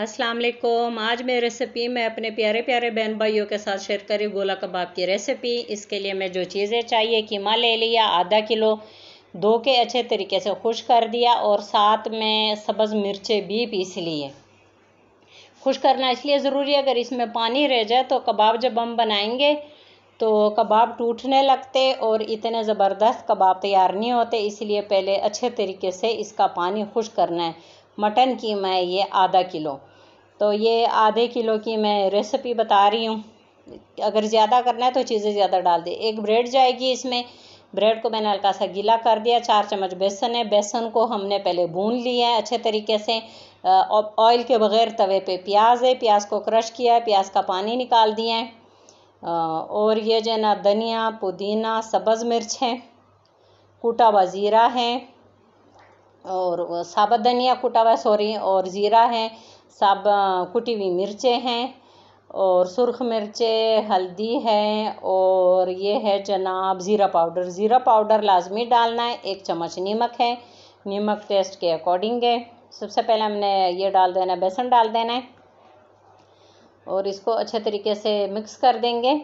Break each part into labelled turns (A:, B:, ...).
A: अस्सलाम वालेकुम आज मैं रेसिपी मैं अपने प्यारे प्यारे बहन भाइयों के साथ शेयर करी गोला कबाब की रेसिपी इसके लिए मैं जो चीज़ें चाहिए कीमा ले लिया आधा किलो दो के अच्छे तरीके से खुश कर दिया और साथ में सब्ज़ मिर्चें भी पीस लिए खुश करना इसलिए ज़रूरी है अगर इसमें पानी रह जाए तो कबाब जब हम बनाएंगे तो कबाब टूटने लगते और इतने ज़बरदस्त कबाब तैयार नहीं होते इसलिए पहले अच्छे तरीके से इसका पानी खुश करना है मटन की मैं ये आधा किलो तो ये आधे किलो की मैं रेसिपी बता रही हूँ अगर ज़्यादा करना है तो चीज़ें ज़्यादा डाल दें एक ब्रेड जाएगी इसमें ब्रेड को मैंने हल्का सा गीला कर दिया चार चम्मच बेसन है बेसन को हमने पहले भून लिया है अच्छे तरीके से ऑयल के बगैर तवे पे प्याज है प्याज को क्रश किया है प्याज का पानी निकाल दिया है और ये जो है ना धनिया पुदीना सब्ज़ मिर्च है कूटा हुआ ज़ीरा है और साबत धनिया कुटा हुआ सॉरी और ज़ीरा है साब कुटी हुई मिर्चें हैं और सुरख मिर्चें हल्दी है और ये है जनाब ज़ीरा पाउडर ज़ीरा पाउडर लाजमी डालना है एक चम्मच नमक है नमक टेस्ट के अकॉर्डिंग है सबसे पहले हमने ये डाल देना है बेसन डाल देना है और इसको अच्छे तरीके से मिक्स कर देंगे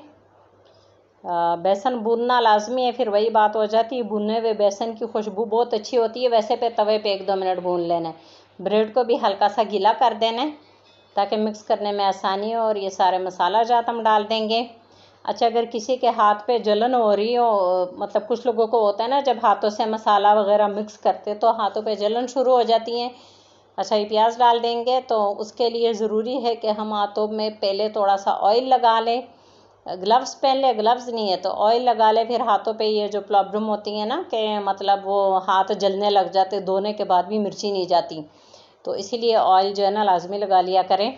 A: बेसन भूनना लाजमी है फिर वही बात हो जाती है भुने हुए बेसन की खुशबू बहुत अच्छी होती है वैसे पे तवे पे एक दो मिनट भून लेना है ब्रेड को भी हल्का सा गीला कर देना है ताकि मिक्स करने में आसानी हो और ये सारे मसाला जात हम डाल देंगे अच्छा अगर किसी के हाथ पे जलन हो रही हो मतलब कुछ लोगों को होता है ना जब हाथों से मसाला वगैरह मिक्स करते तो हाथों पे जलन शुरू हो जाती है अच्छा ये प्याज डाल देंगे तो उसके लिए ज़रूरी है कि हम हाथों में पहले थोड़ा सा ऑयल लगा लें ग्लव्स पहन ले ग्लव्स नहीं है तो ऑयल लगा ले फिर हाथों पे ये जो प्रॉब्लम होती है ना कि मतलब वो हाथ जलने लग जाते धोने के बाद भी मिर्ची नहीं जाती तो इसीलिए ऑयल जो है ना लाजमी लगा लिया करें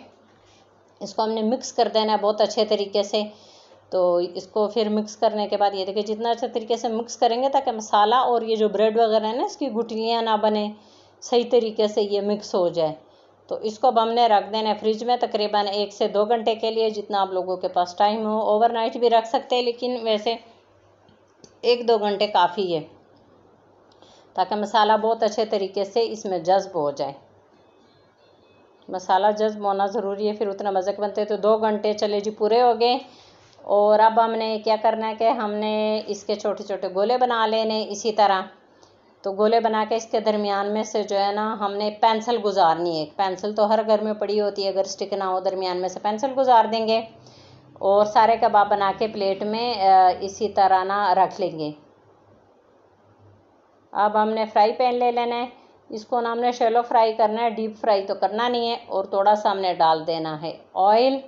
A: इसको हमने मिक्स कर देना है बहुत अच्छे तरीके से तो इसको फिर मिक्स करने के बाद ये देखिए जितना अच्छे तरीके से मिक्स करेंगे ताकि मसाला और ये जो ब्रेड वगैरह है ना इसकी गुटलियाँ ना बने सही तरीके से ये मिक्स हो जाए तो इसको अब हमने रख देना है फ्रिज में तकरीबन एक से दो घंटे के लिए जितना आप लोगों के पास टाइम हो ओवरनाइट भी रख सकते हैं लेकिन वैसे एक दो घंटे काफ़ी है ताकि मसाला बहुत अच्छे तरीके से इसमें जज्ब हो जाए मसाला जज्ब होना ज़रूरी है फिर उतना मज़क बनते तो दो घंटे चले जी पूरे हो गए और अब हमने क्या करना है कि हमने इसके छोटे छोटे गोले बना लेने इसी तरह तो गोले बना के इसके दरमियान में से जो है ना हमने पेंसिल गुजारनी है पेंसिल तो हर घर में पड़ी होती है अगर स्टिक ना हो दरमियान में से पेंसिल गुजार देंगे और सारे कबाब बना के प्लेट में इसी तरह ना रख लेंगे अब हमने फ्राई पैन ले लेना है इसको ना हमने शेलो फ्राई करना है डीप फ्राई तो करना नहीं है और थोड़ा सा हमने डाल देना है ऑयल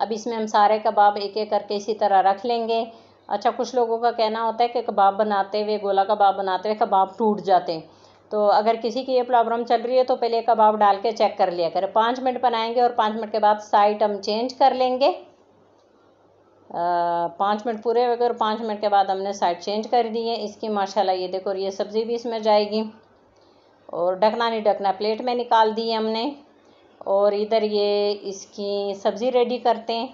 A: अब इसमें हम सारे कबाब एक एक करके इसी तरह रख लेंगे अच्छा कुछ लोगों का कहना होता है कि कबाब बनाते हुए गोला कबाब बनाते हुए कबाब टूट जाते हैं तो अगर किसी की ये प्रॉब्लम चल रही है तो पहले कबाब डाल के चेक कर लिया करें पाँच मिनट बनाएंगे और पाँच मिनट के बाद साइड हम चेंज कर लेंगे पाँच मिनट पूरे हो गए और पाँच मिनट के बाद हमने साइड चेंज कर दी है इसकी माशाल्लाह ये देखो ये सब्ज़ी भी इसमें जाएगी और ढकना नहीं ढकना प्लेट में निकाल दी है हमने और इधर ये इसकी सब्ज़ी रेडी करते हैं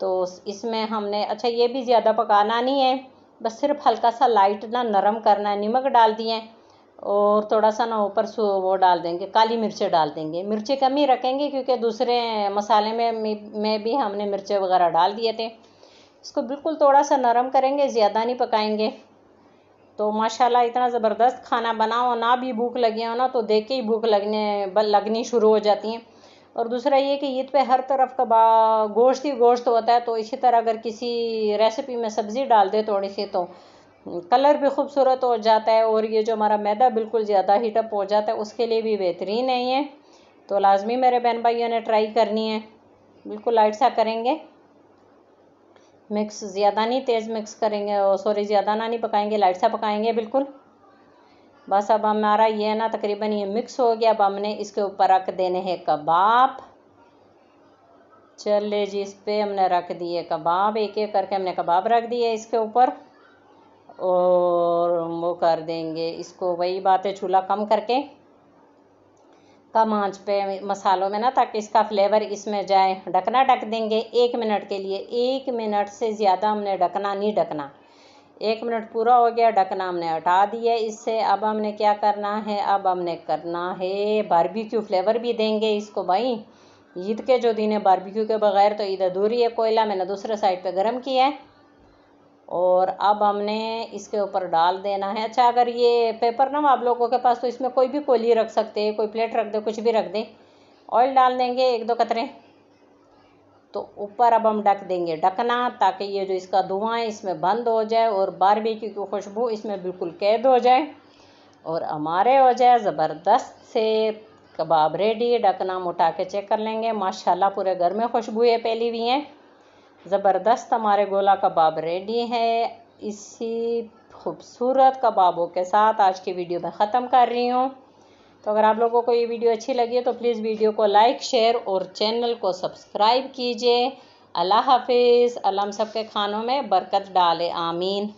A: तो इसमें हमने अच्छा ये भी ज़्यादा पकाना नहीं है बस सिर्फ हल्का सा लाइट ना नरम करना है नमक डाल दिए और थोड़ा सा ना ऊपर वो डाल देंगे काली मिर्चें डाल देंगे मिर्चें कम ही रखेंगे क्योंकि दूसरे मसाले में में भी हमने मिर्चें वगैरह डाल दिए थे इसको बिल्कुल थोड़ा सा नरम करेंगे ज़्यादा नहीं पकाएंगे तो माशाल्लाह इतना ज़बरदस्त खाना बनाओ ना भी भूख लगी हो ना तो देख के ही भूख लगने लगनी शुरू हो जाती हैं और दूसरा ये कि ईद पे हर तरफ का गोश्त ही गोश्त होता है तो इसी तरह अगर किसी रेसिपी में सब्ज़ी डाल दे थोड़ी सी तो कलर भी खूबसूरत हो जाता है और ये जो हमारा मैदा बिल्कुल ज़्यादा हीटअप हो जाता है उसके लिए भी बेहतरीन नहीं है तो लाजमी मेरे बहन भाइयों ने ट्राई करनी है बिल्कुल लाइट सा करेंगे मिक्स ज़्यादा नहीं तेज़ मिक्स करेंगे और सॉरी ज़्यादा ना नहीं पकाएंगे लाइट सा पकाएंगे बिल्कुल बस अब हमारा ये ना तकरीबन ये मिक्स हो गया अब हमने इसके ऊपर रख देने हैं कबाब चले जी इस पर हमने रख दिए कबाब एक एक करके हमने कबाब रख दिए इसके ऊपर और वो कर देंगे इसको वही बात है चूल्हा कम करके कम आंच पे मसालों में ना ताकि इसका फ्लेवर इसमें जाए ढकना ढक डक देंगे एक मिनट के लिए एक मिनट से ज़्यादा हमने ढकना नहीं ढकना एक मिनट पूरा हो गया ढकना हमने हटा दिया इससे अब हमने क्या करना है अब हमने करना है बारबेक्यू फ्लेवर भी देंगे इसको भाई ईद के जो दिन है बारबेक्यू के बगैर तो ईद अधूरी है कोयला मैंने दूसरे साइड पे गर्म किया है और अब हमने इसके ऊपर डाल देना है अच्छा अगर ये पेपर ना हो आप लोगों के पास तो इसमें कोई भी कोयली रख सकते हैं कोई प्लेट रख दे कुछ भी रख दे ऑयल डाल देंगे एक दो कतरे तो ऊपर अब हम ढक देंगे ढकना ताकि ये जो इसका धुआं है इसमें बंद हो जाए और बारबेक्यू की खुशबू इसमें बिल्कुल कैद हो जाए और हमारे हो जाए ज़बरदस्त से कबाब रेडी ढकना हम उठा के चेक कर लेंगे माशाल्लाह पूरे घर में खुशबूएँ पहली हुई हैं ज़बरदस्त हमारे गोला कबाब रेडी है इसी खूबसूरत कबाबों के साथ आज की वीडियो में ख़त्म कर रही हूँ तो अगर आप लोगों को ये वीडियो अच्छी लगी है तो प्लीज़ वीडियो को लाइक शेयर और चैनल को सब्सक्राइब कीजिए अल्लाह हाफिज़ अल्लाह हम के खानों में बरकत डाले आमीन